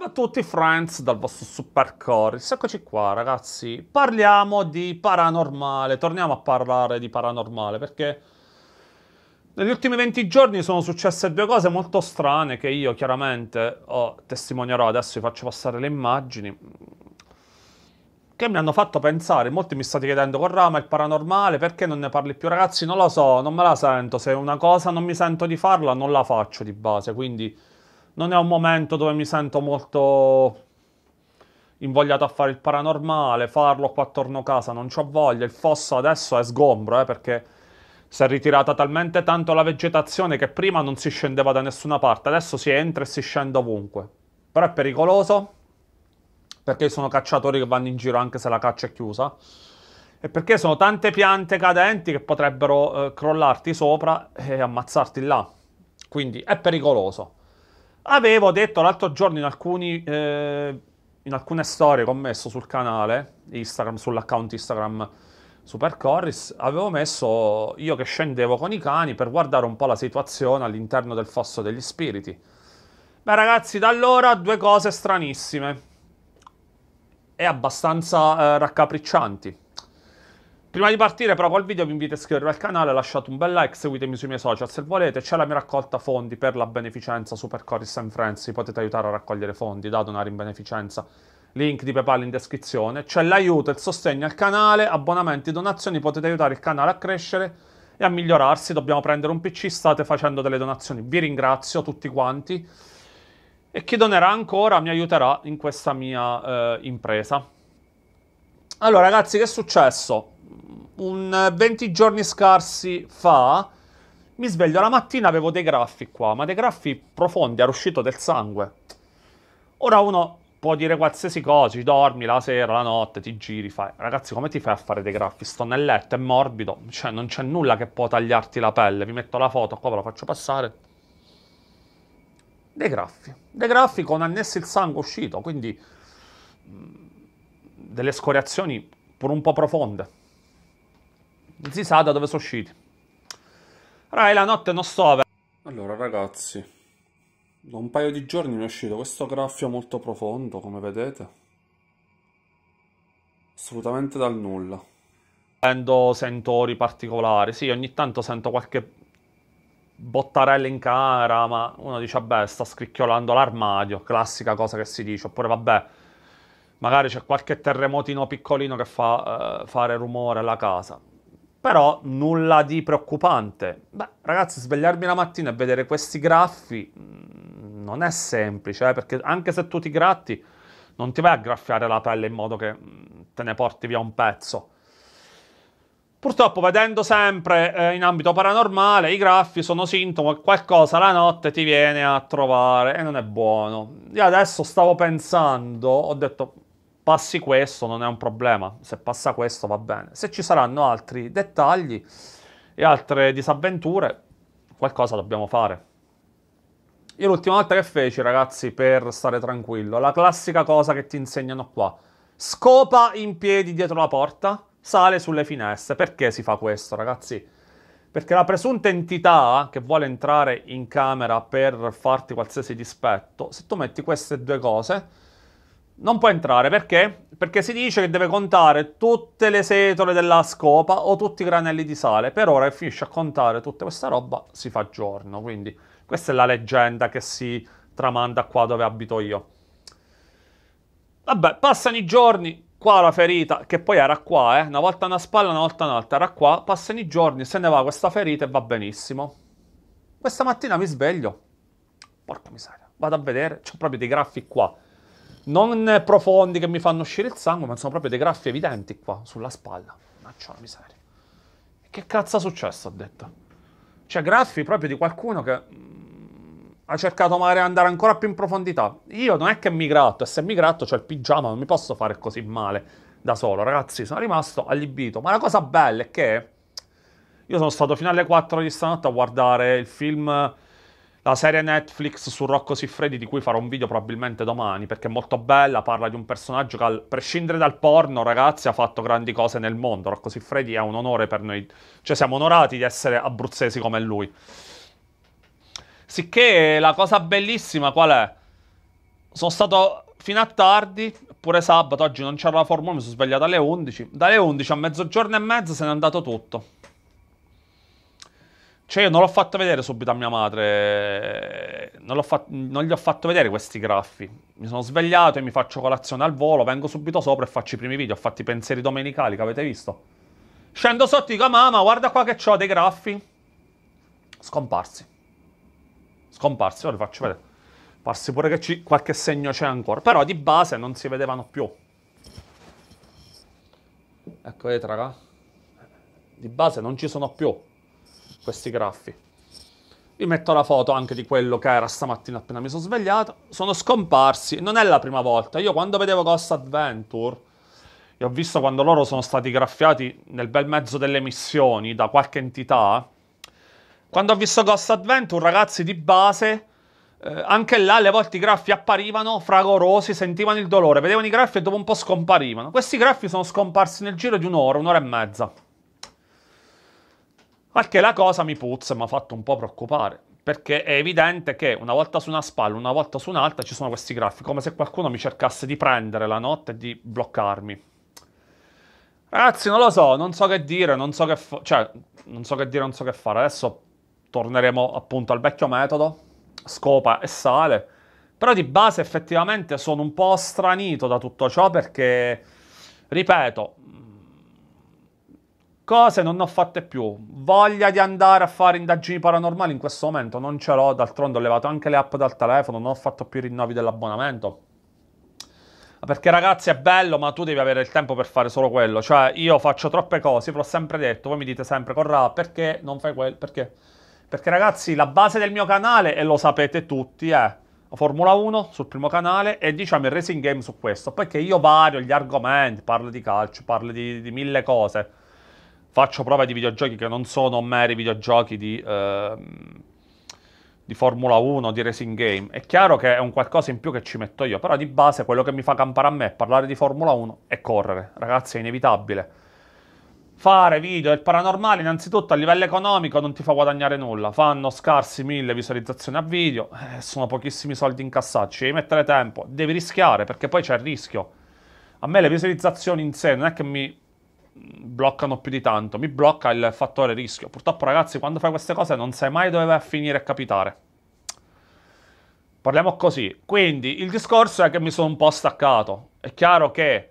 Salve a tutti friends dal vostro supercore. eccoci qua ragazzi, parliamo di paranormale, torniamo a parlare di paranormale perché negli ultimi 20 giorni sono successe due cose molto strane che io chiaramente oh, testimonierò, adesso vi faccio passare le immagini, che mi hanno fatto pensare, molti mi state chiedendo Corrama il paranormale, perché non ne parli più ragazzi? Non lo so, non me la sento, se una cosa non mi sento di farla non la faccio di base, quindi non è un momento dove mi sento molto invogliato a fare il paranormale, farlo qua attorno a casa, non ho voglia, il fosso adesso è sgombro, eh, perché si è ritirata talmente tanto la vegetazione che prima non si scendeva da nessuna parte, adesso si entra e si scende ovunque. Però è pericoloso, perché sono cacciatori che vanno in giro anche se la caccia è chiusa, e perché sono tante piante cadenti che potrebbero eh, crollarti sopra e ammazzarti là. Quindi è pericoloso. Avevo detto l'altro giorno in, alcuni, eh, in alcune storie che ho messo sul canale Instagram, sull'account Instagram Supercorris, avevo messo io che scendevo con i cani per guardare un po' la situazione all'interno del fosso degli spiriti. Beh ragazzi, da allora due cose stranissime e abbastanza eh, raccapriccianti. Prima di partire però col video vi invito a iscrivervi al canale, lasciate un bel like, seguitemi sui miei social se volete, c'è la mia raccolta fondi per la beneficenza Supercoris and Friends, potete aiutare a raccogliere fondi da donare in beneficenza, link di PayPal in descrizione, c'è l'aiuto, il sostegno al canale, abbonamenti, donazioni, potete aiutare il canale a crescere e a migliorarsi, dobbiamo prendere un PC, state facendo delle donazioni, vi ringrazio tutti quanti e chi donerà ancora mi aiuterà in questa mia eh, impresa. Allora ragazzi che è successo? un 20 giorni scarsi fa, mi sveglio la mattina, avevo dei graffi qua, ma dei graffi profondi, era uscito del sangue. Ora uno può dire qualsiasi cosa, ci dormi la sera, la notte, ti giri, fai... Ragazzi, come ti fai a fare dei graffi? Sto nel letto, è morbido, cioè non c'è nulla che può tagliarti la pelle. Vi metto la foto qua, ve la faccio passare. Dei graffi. Dei graffi con annessi il sangue uscito, quindi... Mm, delle scoriazioni pur un po' profonde. Non si sa da dove sono usciti. Rai, la notte non sto stova. Allora, ragazzi, da un paio di giorni mi è uscito questo graffio molto profondo, come vedete. Assolutamente dal nulla. Sento sentori particolari. Sì, ogni tanto sento qualche bottarella in cara, ma uno dice, vabbè, sta scricchiolando l'armadio, classica cosa che si dice. Oppure, vabbè, magari c'è qualche terremotino piccolino che fa eh, fare rumore alla casa però nulla di preoccupante. Beh, ragazzi, svegliarmi la mattina e vedere questi graffi mm, non è semplice, eh, perché anche se tu ti gratti, non ti vai a graffiare la pelle in modo che mm, te ne porti via un pezzo. Purtroppo, vedendo sempre eh, in ambito paranormale, i graffi sono sintomo che qualcosa la notte ti viene a trovare e non è buono. Io adesso stavo pensando, ho detto, passi questo non è un problema, se passa questo va bene. Se ci saranno altri dettagli e altre disavventure, qualcosa dobbiamo fare. Io l'ultima volta che feci, ragazzi, per stare tranquillo, la classica cosa che ti insegnano qua. Scopa in piedi dietro la porta, sale sulle finestre. Perché si fa questo, ragazzi? Perché la presunta entità che vuole entrare in camera per farti qualsiasi dispetto, se tu metti queste due cose, non può entrare perché? Perché si dice che deve contare tutte le setole della scopa o tutti i granelli di sale. Per ora e finisce a contare tutta questa roba, si fa giorno. Quindi questa è la leggenda che si tramanda qua dove abito io. Vabbè, passano i giorni, qua la ferita, che poi era qua, eh, una volta una spalla, una volta un'altra, era qua, passano i giorni, se ne va questa ferita e va benissimo. Questa mattina mi sveglio, porca miseria, vado a vedere, ho proprio dei graffi qua non profondi che mi fanno uscire il sangue, ma sono proprio dei graffi evidenti qua sulla spalla. Mannaggia la miseria. Che cazzo è successo, ha detto. Cioè, graffi proprio di qualcuno che mm, ha cercato magari di andare ancora più in profondità. Io non è che mi gratto, e se mi gratto c'è il pigiama, non mi posso fare così male da solo. Ragazzi, sono rimasto allibito. Ma la cosa bella è che io sono stato fino alle 4 di stanotte a guardare il film la serie Netflix su Rocco Siffredi, di cui farò un video probabilmente domani, perché è molto bella, parla di un personaggio che, a prescindere dal porno, ragazzi, ha fatto grandi cose nel mondo. Rocco Siffredi è un onore per noi, cioè siamo onorati di essere abruzzesi come lui. Sicché la cosa bellissima qual è? Sono stato fino a tardi, pure sabato, oggi non c'era la Formula, mi sono svegliato alle 11. Dalle 11 a mezzogiorno e mezzo se n'è andato tutto. Cioè io non l'ho fatto vedere subito a mia madre, non, fa- non, gli ho fatto vedere questi graffi. Mi sono svegliato e mi faccio colazione al volo, vengo subito sopra e faccio i primi video, ho fatto i pensieri domenicali che avete visto. Scendo sotto dico, mamma guarda qua che ho dei graffi. Scomparsi. Scomparsi, ora li faccio vedere. Passi pure che ci- qualche segno c'è ancora, però di base non si vedevano più. Ecco vedete raga, di base non ci sono più questi graffi. Vi metto la foto anche di quello che era stamattina appena mi sono svegliato. Sono scomparsi, non è la prima volta. Io quando vedevo Ghost Adventure, e ho visto quando loro sono stati graffiati nel bel mezzo delle missioni da qualche entità, quando ho visto Ghost Adventure, ragazzi, di base, eh, anche là le volte i graffi apparivano fragorosi, sentivano il dolore, vedevano i graffi e dopo un po' scomparivano. Questi graffi sono scomparsi nel giro di un'ora, un'ora e mezza. Perché la cosa mi puzza e mi ha fatto un po' preoccupare. Perché è evidente che una volta su una spalla, una volta su un'altra ci sono questi grafi, come se qualcuno mi cercasse di prendere la notte e di bloccarmi. Ragazzi, non lo so, non so che dire, non so che, fa- cioè, non so che dire, non so che fare. Adesso torneremo appunto al vecchio metodo, scopa e sale. Però di base effettivamente sono un po' stranito da tutto ciò perché, ripeto, Cose non ne ho fatte più. Voglia di andare a fare indagini paranormali in questo momento non ce l'ho. D'altronde ho levato anche le app dal telefono, non ho fatto più i rinnovi dell'abbonamento. Perché ragazzi è bello, ma tu devi avere il tempo per fare solo quello. Cioè, io faccio troppe cose, ve l'ho sempre detto. Voi mi dite sempre, Corrà, perché non fai quello? Perché? Perché ragazzi, la base del mio canale, e lo sapete tutti, è Formula 1 sul primo canale e diciamo il Racing Game su questo. Poi che io vario gli argomenti, parlo di calcio, parlo di, di mille cose faccio prove di videogiochi che non sono meri videogiochi di, eh, di Formula 1, di Racing Game. È chiaro che è un qualcosa in più che ci metto io, però di base quello che mi fa campare a me è parlare di Formula 1 e correre. Ragazzi, è inevitabile. Fare video del paranormale, innanzitutto a livello economico, non ti fa guadagnare nulla. Fanno scarsi mille visualizzazioni a video, eh, sono pochissimi soldi incassati. Ci devi mettere tempo, devi rischiare perché poi c'è il rischio. A me le visualizzazioni in sé non è che mi bloccano più di tanto. Mi blocca il fattore rischio. Purtroppo, ragazzi, quando fai queste cose non sai mai dove vai a finire e capitare. Parliamo così. Quindi il discorso è che mi sono un po' staccato. È chiaro che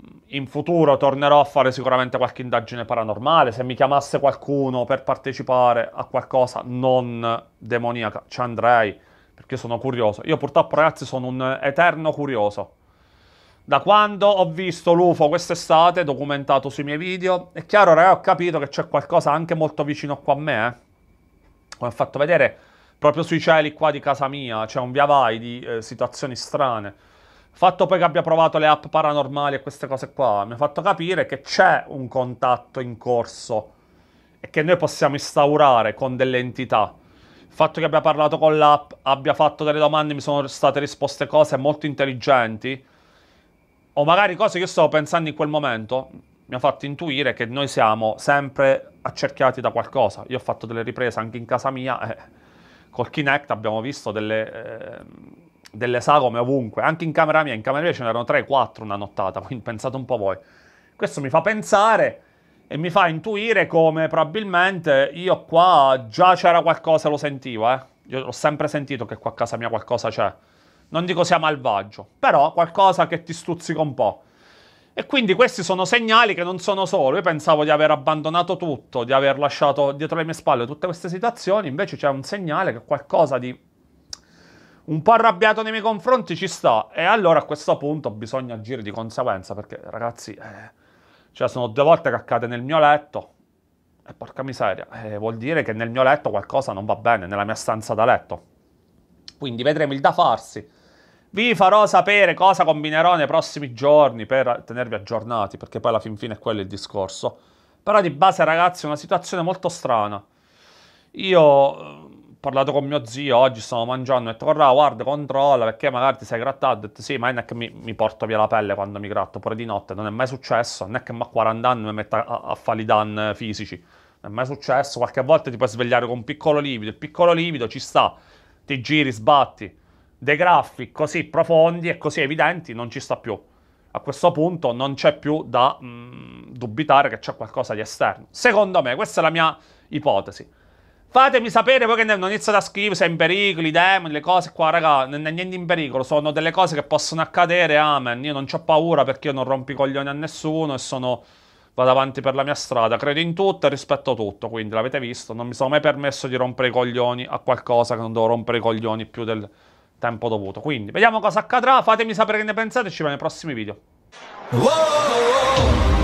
mm, in futuro tornerò a fare sicuramente qualche indagine paranormale. Se mi chiamasse qualcuno per partecipare a qualcosa non demoniaca, ci andrei perché sono curioso. Io purtroppo, ragazzi, sono un eterno curioso. Da quando ho visto l'UFO quest'estate, documentato sui miei video, è chiaro, raga, ho capito che c'è qualcosa anche molto vicino qua a me, eh. Come ho fatto vedere proprio sui cieli qua di casa mia, c'è un via vai di eh, situazioni strane. Fatto poi che abbia provato le app paranormali e queste cose qua, mi ha fatto capire che c'è un contatto in corso e che noi possiamo instaurare con delle entità. Il fatto che abbia parlato con l'app, abbia fatto delle domande, mi sono state risposte cose molto intelligenti o magari cose che stavo pensando in quel momento, mi ha fatto intuire che noi siamo sempre accerchiati da qualcosa. Io ho fatto delle riprese anche in casa mia, eh, col Kinect abbiamo visto delle, eh, delle sagome ovunque, anche in camera mia, in camera mia ce n'erano 3-4 una nottata, quindi pensate un po' voi. Questo mi fa pensare e mi fa intuire come probabilmente io qua già c'era qualcosa, lo sentivo, eh. Io ho sempre sentito che qua a casa mia qualcosa c'è non dico sia malvagio, però qualcosa che ti stuzzica un po'. E quindi questi sono segnali che non sono solo. Io pensavo di aver abbandonato tutto, di aver lasciato dietro le mie spalle tutte queste situazioni, invece c'è un segnale che qualcosa di un po' arrabbiato nei miei confronti ci sta. E allora a questo punto bisogna agire di conseguenza, perché ragazzi, eh, cioè sono due volte che accade nel mio letto. E porca miseria, eh, vuol dire che nel mio letto qualcosa non va bene, nella mia stanza da letto. Quindi vedremo il da farsi vi farò sapere cosa combinerò nei prossimi giorni per tenervi aggiornati, perché poi alla fin fine è quello il discorso. Però di base, ragazzi, è una situazione molto strana. Io eh, ho parlato con mio zio oggi, stavo mangiando, ho detto, guarda, controlla, perché magari ti sei grattato. Ho detto, sì, ma non è che mi, mi, porto via la pelle quando mi gratto, pure di notte. Non è mai successo, non è che a 40 anni mi metta a, a fare i danni fisici. Non è mai successo, qualche volta ti puoi svegliare con un piccolo livido, il piccolo livido ci sta, ti giri, sbatti dei graffi così profondi e così evidenti non ci sta più. A questo punto non c'è più da mh, mm, dubitare che c'è qualcosa di esterno. Secondo me, questa è la mia ipotesi. Fatemi sapere voi che non iniziate a scrivere se è in pericolo, i demoni, le cose qua, raga, non è niente in pericolo, sono delle cose che possono accadere, amen. Io non ho paura perché io non rompo i coglioni a nessuno e sono... vado avanti per la mia strada, credo in tutto e rispetto tutto, quindi l'avete visto, non mi sono mai permesso di rompere i coglioni a qualcosa che non devo rompere i coglioni più del tempo dovuto. Quindi vediamo cosa accadrà, fatemi sapere che ne pensate ci vediamo nei prossimi video. Whoa!